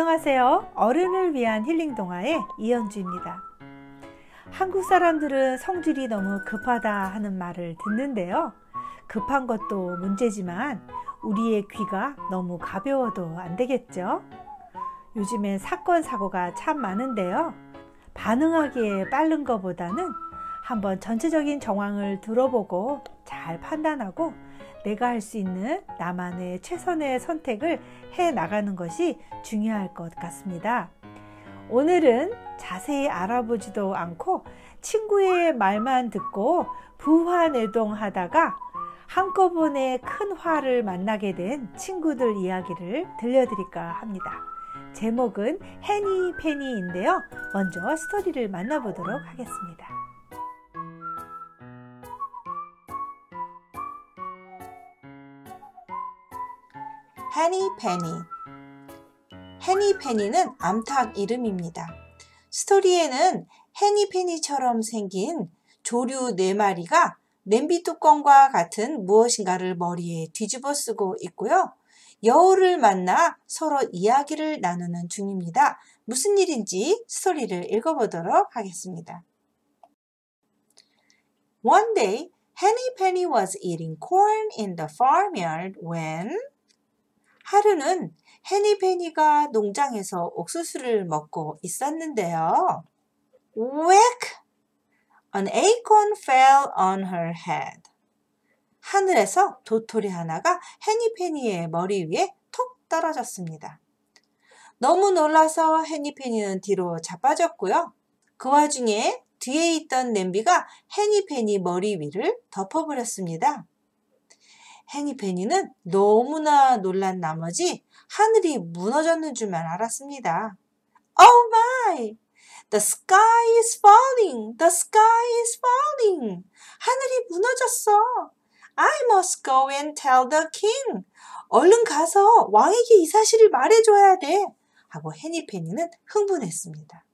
안녕하세요. 어른을 위한 힐링 동화의 이현주입니다. 한국 사람들은 성질이 너무 급하다 하는 말을 듣는데요. 급한 것도 문제지만 우리의 귀가 너무 가벼워도 안 되겠죠. 요즘엔 사건 사고가 참 많은데요. 반응하기에 빠른 것보다는 한번 전체적인 정황을 들어보고 잘 판단하고 내가 할 수 있는 나만의 최선의 선택을 해 나가는 것이 중요할 것 같습니다. 오늘은 자세히 알아보지도 않고 친구의 말만 듣고 부화내동하다가 한꺼번에 큰 화를 만나게 된 친구들 이야기를 들려드릴까 합니다. 제목은 해니 페니인데요. 먼저 스토리를 만나보도록 하겠습니다. 해니페니 해니페니는 암탉 이름입니다. 스토리에는 해니페니처럼 생긴 조류 4마리가 냄비 뚜껑과 같은 무엇인가를 머리에 뒤집어 쓰고 있고요. 여우를 만나 서로 이야기를 나누는 중입니다. 무슨 일인지 스토리를 읽어보도록 하겠습니다. One day, Henny Penny was eating corn in the farmyard when 하루는 헤니페니가 농장에서 옥수수를 먹고 있었는데요. Whack! An acorn fell on her head. 하늘에서 도토리 하나가 헤니페니의 머리 위에 톡 떨어졌습니다. 너무 놀라서 헤니페니는 뒤로 자빠졌고요. 그 와중에 뒤에 있던 냄비가 헤니페니 머리 위를 덮어버렸습니다. 행이 베니는 너무나 놀란 나머지 하늘이 무너졌는 줄만 알았습니다. Oh my! The sky is falling! The sky is falling! 하늘이 무너졌어! I must go and tell the king! 얼른 가서 왕에게 이 사실을 말해줘야 돼! 하고 헤니페니는 흥분했습니다.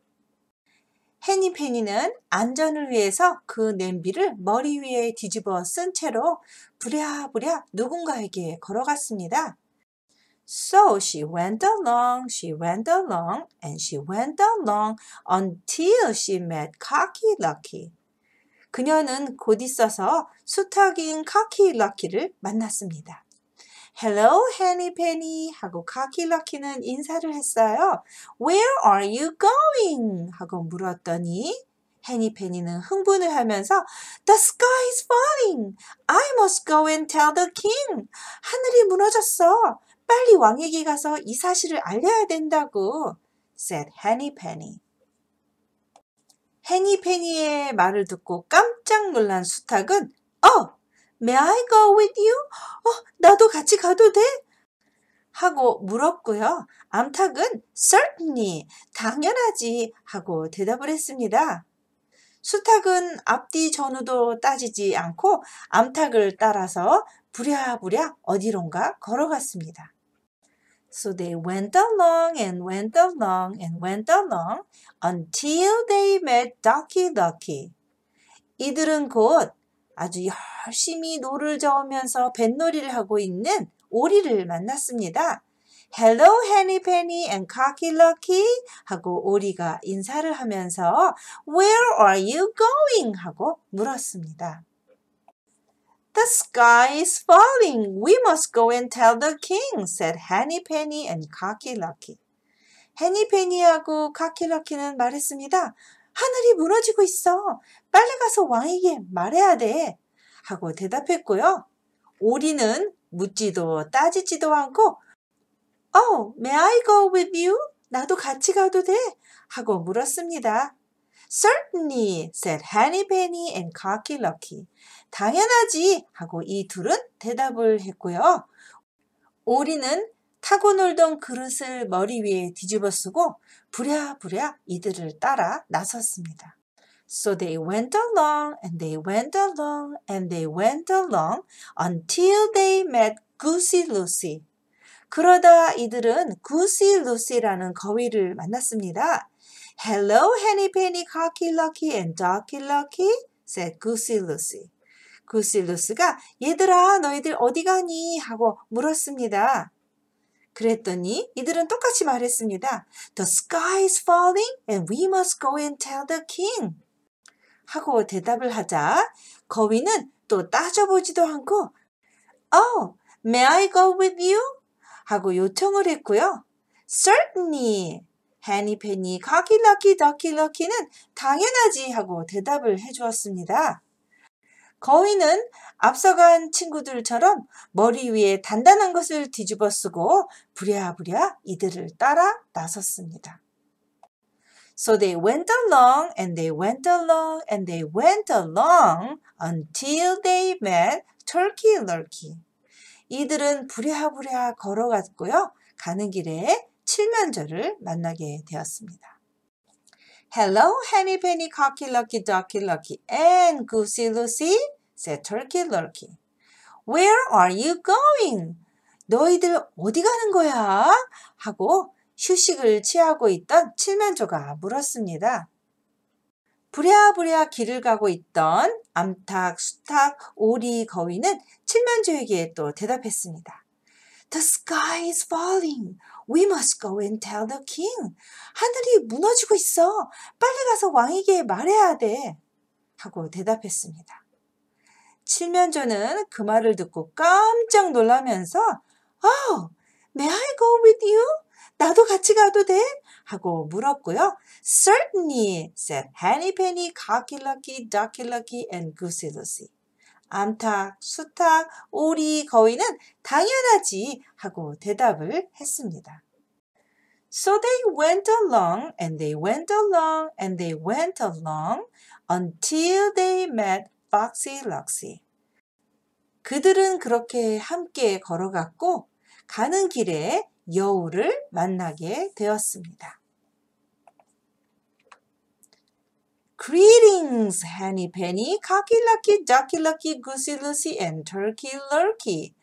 헤니 페니는 안전을 위해서 그 냄비를 머리 위에 뒤집어 쓴 채로 부랴부랴 누군가에게 걸어갔습니다. So she went along, she went along, and she went along until she met Cocky Lucky. 그녀는 곧 있어서 수탉인 카키 럭키를 만났습니다. Hello, Henny Penny 하고 카키럭키는 인사를 했어요. Where are you going? 하고 물었더니 헤니 페니는 흥분을 하면서 The sky is falling. I must go and tell the king. 하늘이 무너졌어. 빨리 왕에게 가서 이 사실을 알려야 된다고 said 헤니 페니. 헤니 페니의 말을 듣고 깜짝 놀란 수탉은 어! Oh, May I go with you? 어, 나도 같이 가도 돼? 하고 물었고요. 암탉은 certainly, 당연하지 하고 대답을 했습니다. 수탉은 앞뒤 전후도 따지지 않고 암탉을 따라서 부랴부랴 어디론가 걸어갔습니다. So they went along and went along and went along until they met Ducky Ducky. 이들은 곧 아주 열심히 노를 저으면서 뱃놀이를 하고 있는 오리를 만났습니다. Hello, Henny Penny and Cocky Lucky 하고 오리가 인사를 하면서 Where are you going? 하고 물었습니다. The sky is falling. We must go and tell the king, said Henny Penny and Cocky Lucky. 해니페니하고 카킬러키는 말했습니다. 하늘이 무너지고 있어. 빨리 가서 왕에게 말해야 돼. 하고 대답했고요. 오리는 묻지도 따지지도 않고 Oh, may I go with you? 나도 같이 가도 돼? 하고 물었습니다. Certainly, said Henny Penny and Cocky Lucky. 당연하지 하고 이 둘은 대답을 했고요. 오리는 타고 놀던 그릇을 머리 위에 뒤집어 쓰고 부랴부랴 이들을 따라 나섰습니다. So they went along and they went along and they went along until they met Goosey Lucy. 그러다 이들은 Goosey Lucy라는 거위를 만났습니다. Hello, Henny Penny, Cocky Lucky and Ducky Lucky, said Goosey Lucy. 구실루스가 얘들아 너희들 어디 가니 하고 물었습니다. 그랬더니 이들은 똑같이 말했습니다. The sky is falling and we must go and tell the king. 하고 대답을 하자 거위는 또 따져보지도 않고 Oh, may I go with you? 하고 요청을 했고요. Certainly. 해니 페니 가기 럭키 더키 럭키는 당연하지 하고 대답을 해주었습니다. 거위는 앞서간 친구들처럼 머리 위에 단단한 것을 뒤집어 쓰고 부랴부랴 이들을 따라 나섰습니다. So they went along and they went along and they went along until they met Turkey Lurkey. 이들은 부랴부랴 걸어갔고요. 가는 길에 칠면조를 만나게 되었습니다. Hello, Henny Penny, Cocky Lucky, Ducky Lucky, and Goosey Lucy. said Turkey Lurkey. Where are you going? 너희들 어디 가는 거야? 하고 휴식을 취하고 있던 칠면조가 물었습니다. 부랴부랴 길을 가고 있던 암탉, 수탉, 오리, 거위는 칠면조에게 또 대답했습니다. The sky is falling. We must go and tell the king. 하늘이 무너지고 있어. 빨리 가서 왕에게 말해야 돼. 하고 대답했습니다. 칠면조는 그 말을 듣고 깜짝 놀라면서 Oh, may I go with you? 나도 같이 가도 돼? 하고 물었고요. Certainly, said Henny Penny, Cocky Lucky, Ducky Lucky, and Goosey Lucy. 암탉, 수탉, 오리, 거위는 당연하지 하고 대답을 했습니다. So they went along and they went along and they went along until they met 박시 럭시. 그들은 그렇게 함께 걸어갔고 가는 길에 여우를 만나게 되었습니다. Greetings, Henny Penny, Cocky Lucky, Ducky Lucky, Goosey Lucy, and Turkey Lurkey.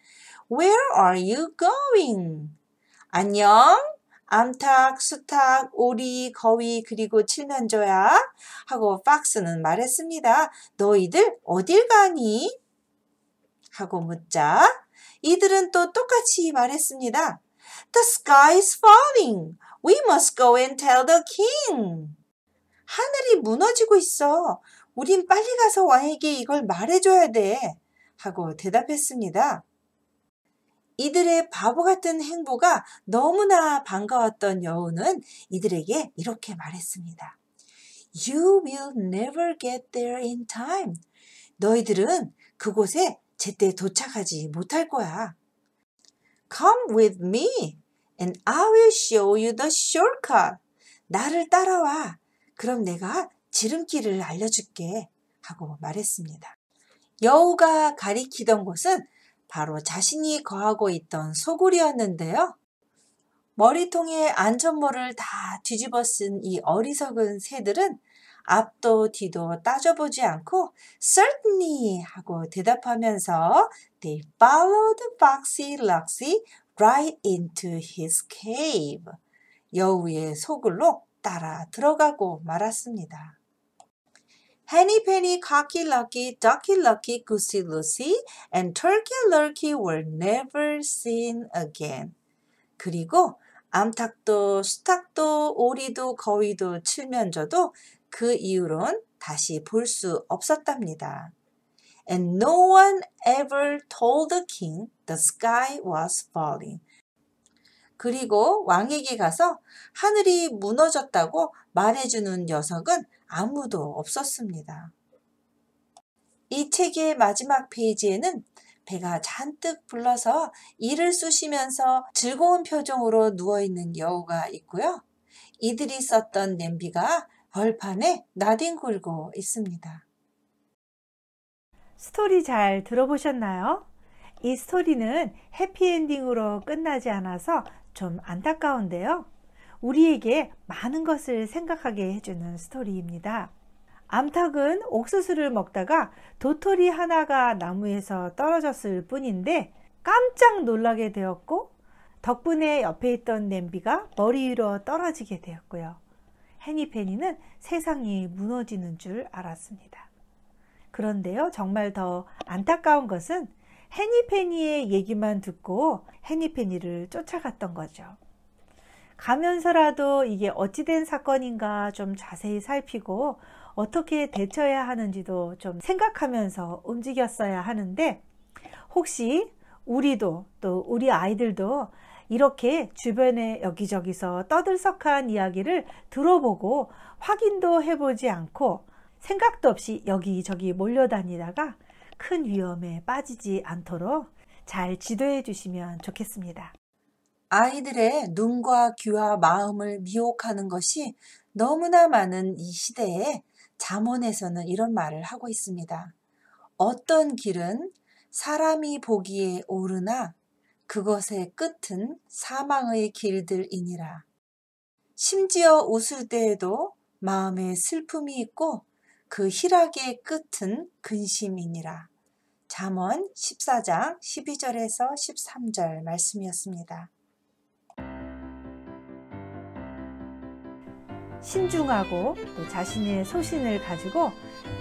Where are you going? 안녕, 암탉, 수탉, 오리, 거위 그리고 칠면조야 하고 박스는 말했습니다. 너희들 어딜 가니? 하고 묻자 이들은 또 똑같이 말했습니다. The sky is falling. We must go and tell the king. 하늘이 무너지고 있어. 우린 빨리 가서 왕에게 이걸 말해줘야 돼. 하고 대답했습니다. 이들의 바보 같은 행보가 너무나 반가웠던 여우는 이들에게 이렇게 말했습니다. You will never get there in time. 너희들은 그곳에 제때 도착하지 못할 거야. Come with me and I will show you the shortcut. 나를 따라와. 그럼 내가 지름길을 알려줄게. 하고 말했습니다. 여우가 가리키던 곳은 바로 자신이 거하고 있던 소굴이었는데요. 머리통에 안전모를 다 뒤집어 쓴 이 어리석은 새들은 앞도 뒤도 따져보지 않고 certainly 하고 대답하면서 they followed Foxy Luxy right into his cave. 여우의 소굴로 따라 들어가고 말았습니다. Henny Penny, Cocky Lucky, Ducky Lucky, Goosey Lucy, and Turkey Lurkey were never seen again. 그리고 암탉도, 수탉도, 오리도, 거위도, 칠면조도 그 이후론 다시 볼 수 없었답니다. And no one ever told the king the sky was falling. 그리고 왕에게 가서 하늘이 무너졌다고 말해주는 녀석은 아무도 없었습니다. 이 책의 마지막 페이지에는 배가 잔뜩 불러서 이를 쑤시면서 즐거운 표정으로 누워있는 여우가 있고요. 이들이 썼던 냄비가 벌판에 나뒹굴고 있습니다. 스토리 잘 들어보셨나요? 이 스토리는 해피엔딩으로 끝나지 않아서 좀 안타까운데요. 우리에게 많은 것을 생각하게 해주는 스토리입니다. 암탉은 옥수수를 먹다가 도토리 하나가 나무에서 떨어졌을 뿐인데 깜짝 놀라게 되었고 덕분에 옆에 있던 냄비가 머리 위로 떨어지게 되었고요. 해니페니는 세상이 무너지는 줄 알았습니다. 그런데요, 정말 더 안타까운 것은 해니페니의 얘기만 듣고 해니페니를 쫓아갔던 거죠. 가면서라도 이게 어찌된 사건인가 좀 자세히 살피고 어떻게 대처해야 하는지도 좀 생각하면서 움직였어야 하는데 혹시 우리도 또 우리 아이들도 이렇게 주변에 여기저기서 떠들썩한 이야기를 들어보고 확인도 해보지 않고 생각도 없이 여기저기 몰려다니다가 큰 위험에 빠지지 않도록 잘 지도해 주시면 좋겠습니다. 아이들의 눈과 귀와 마음을 미혹하는 것이 너무나 많은 이 시대에 잠언에서는 이런 말을 하고 있습니다. 어떤 길은 사람이 보기에 오르나 그것의 끝은 사망의 길들이니라. 심지어 웃을 때에도 마음에 슬픔이 있고 그 희락의 끝은 근심이니라. 잠언 14장 12절에서 13절 말씀이었습니다. 신중하고 또 자신의 소신을 가지고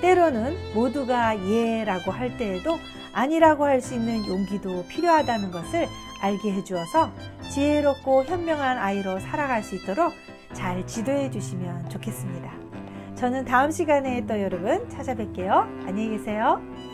때로는 모두가 예라고 할 때에도 아니라고 할 수 있는 용기도 필요하다는 것을 알게 해주어서 지혜롭고 현명한 아이로 살아갈 수 있도록 잘 지도해 주시면 좋겠습니다. 저는 다음 시간에 또 여러분 찾아뵐게요. 안녕히 계세요.